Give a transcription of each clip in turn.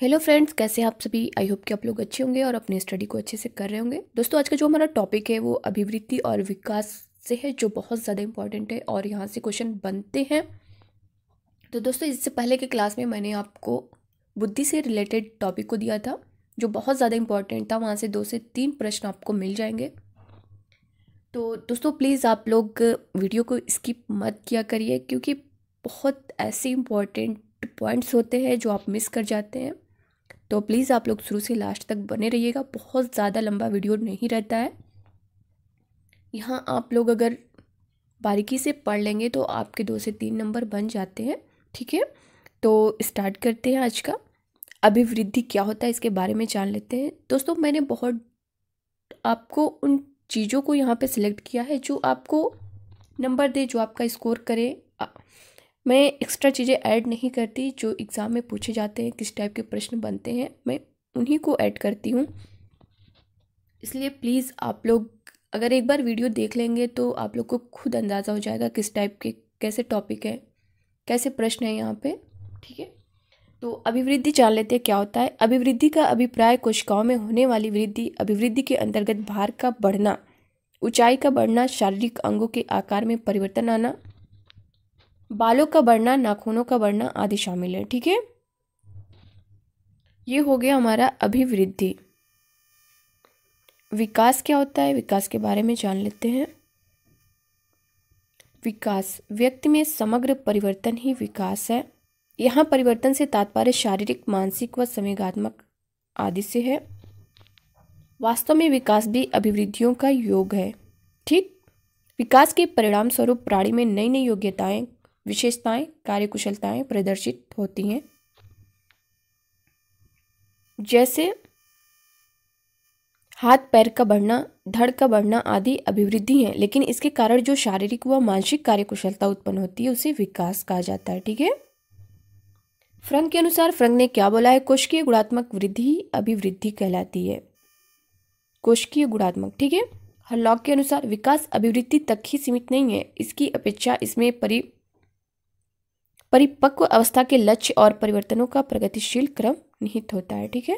hello friends कैसे हैं आप सभी आई होप कि आप लोग अच्छे होंगे और अपनी स्टडी को अच्छे से कर रहे होंगे दोस्तों आज का जो हमारा टॉपिक है वो अभिवृत्ति और विकास से है जो बहुत ज़्यादा इंपॉर्टेंट है और यहाँ से क्वेश्चन बनते हैं तो दोस्तों इससे पहले के क्लास में मैंने आपको बुद्धि से रिलेटेड टॉपिक को दिया था जो बहुत ज़्यादा इंपॉर्टेंट था वहाँ से दो से तीन प्रश्न आपको मिल जाएंगे तो दोस्तों प्लीज़ आप लोग वीडियो को स्किप मत किया करिए क्योंकि बहुत ऐसे इम्पॉर्टेंट पॉइंट्स होते हैं जो आप मिस कर जाते हैं तो प्लीज़ आप लोग शुरू से लास्ट तक बने रहिएगा बहुत ज़्यादा लंबा वीडियो नहीं रहता है यहाँ आप लोग अगर बारीकी से पढ़ लेंगे तो आपके दो से तीन नंबर बन जाते हैं ठीक है तो स्टार्ट करते हैं आज का अभिवृद्धि क्या होता है इसके बारे में जान लेते हैं दोस्तों मैंने बहुत आपको उन चीज़ों को यहाँ पे सिलेक्ट किया है जो आपको नंबर दे जो आपका स्कोर करे मैं एक्स्ट्रा चीज़ें ऐड नहीं करती जो एग्ज़ाम में पूछे जाते हैं किस टाइप के प्रश्न बनते हैं मैं उन्हीं को ऐड करती हूँ इसलिए प्लीज़ आप लोग अगर एक बार वीडियो देख लेंगे तो आप लोग को खुद अंदाज़ा हो जाएगा किस टाइप के कैसे टॉपिक है कैसे प्रश्न हैं यहाँ पे ठीक है तो अभिवृद्धि जान लेते हैं क्या होता है अभिवृद्धि का अभिप्राय कोशिकाओं में होने वाली वृद्धि अभिवृद्धि के अंतर्गत भार का बढ़ना ऊंचाई का बढ़ना शारीरिक अंगों के आकार में परिवर्तन आना बालों का बढ़ना नाखूनों का बढ़ना आदि शामिल है ठीक है ये हो गया हमारा अभिवृद्धि विकास क्या होता है विकास के बारे में जान लेते हैं विकास व्यक्ति में समग्र परिवर्तन ही विकास है यहाँ परिवर्तन से तात्पर्य शारीरिक मानसिक व संवेगात्मक आदि से है वास्तव में विकास भी अभिवृद्धियों का योग है ठीक विकास के परिणाम स्वरूप प्राणी में नई नई योग्यताएं विशेषताएं कार्यकुशलताएं प्रदर्शित होती हैं जैसे हाथ पैर का बढ़ना धड़ का बढ़ना आदि अभिवृद्धि है लेकिन इसके कारण जो शारीरिक व मानसिक कार्यकुशलता उत्पन्न होती है उसे विकास कहा जाता है ठीक है फ्रंग के अनुसार फ्रंग ने क्या बोला है कोशकीय गुणात्मक वृद्धि अभिवृद्धि कहलाती है कोशकीय गुणात्मक ठीक है हरलॉक के अनुसार विकास अभिवृद्धि तक ही सीमित नहीं है इसकी अपेक्षा इसमें परि परिपक्व अवस्था के लक्ष्य और परिवर्तनों का प्रगतिशील क्रम निहित होता है ठीक है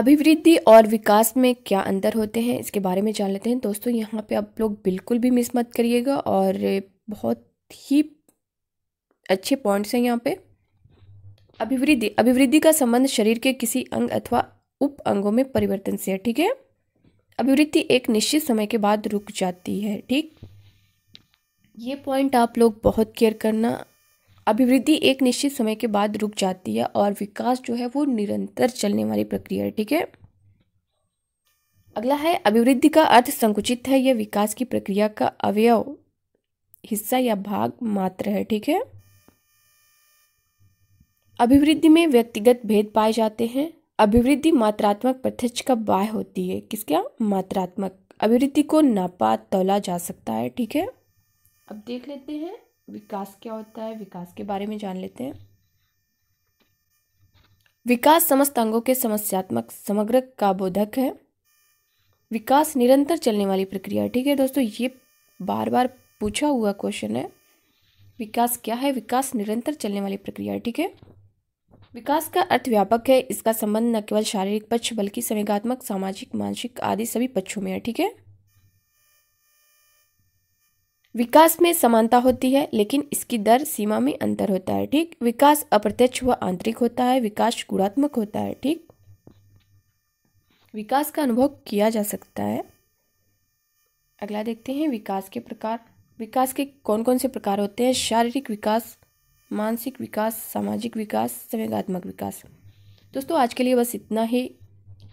अभिवृद्धि और विकास में क्या अंतर होते हैं इसके बारे में जान लेते हैं दोस्तों यहाँ पे आप लोग बिल्कुल भी मिस मत करिएगा और बहुत ही अच्छे पॉइंट्स हैं यहाँ पे अभिवृद्धि अभिवृद्धि का संबंध शरीर के किसी अंग अथवा उप अंगों में परिवर्तन से है ठीक है अभिवृद्धि एक निश्चित समय के बाद रुक जाती है ठीक ये पॉइंट आप लोग बहुत केयर करना अभिवृद्धि एक निश्चित समय के बाद रुक जाती है और विकास जो है वो निरंतर चलने वाली प्रक्रिया है ठीक है अगला है अभिवृद्धि का अर्थ संकुचित है यह विकास की प्रक्रिया का अवयव हिस्सा या भाग मात्र है ठीक है अभिवृद्धि में व्यक्तिगत भेद पाए जाते हैं अभिवृद्धि मात्रात्मक प्रत्यक्ष का बाह्य होती है किसका मात्रात्मक अभिवृद्धि को नापा तोला जा सकता है ठीक है अब देख लेते हैं विकास क्या होता है विकास के बारे में जान लेते हैं विकास समस्त अंगों के समस्यात्मक समग्र का बोधक है विकास निरंतर चलने वाली प्रक्रिया ठीक है दोस्तों ये बार बार पूछा हुआ क्वेश्चन है विकास क्या है विकास निरंतर चलने वाली प्रक्रिया ठीक है विकास का अर्थ व्यापक है इसका संबंध न केवल शारीरिक पक्ष बल्कि संवेगात्मक सामाजिक मानसिक आदि सभी पक्षों में है ठीक है विकास में समानता होती है लेकिन इसकी दर सीमा में अंतर होता है ठीक विकास अप्रत्यक्ष व आंतरिक होता है विकास गुणात्मक होता है ठीक विकास का अनुभव किया जा सकता है अगला देखते हैं विकास के प्रकार विकास के कौन कौन से प्रकार होते हैं शारीरिक विकास मानसिक विकास सामाजिक विकास संवेगात्मक विकास दोस्तों आज के लिए बस इतना ही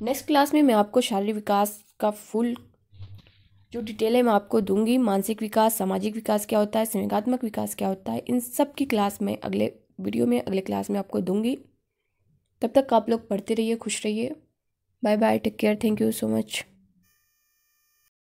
नेक्स्ट क्लास में मैं आपको शारीरिक विकास का फुल जो डिटेलें मैं आपको दूंगी मानसिक विकास सामाजिक विकास क्या होता है संवेगात्मक विकास क्या होता है इन सब की क्लास में अगले वीडियो में अगले क्लास में आपको दूंगी तब तक आप लोग पढ़ते रहिए खुश रहिए bye bye take care thank you so much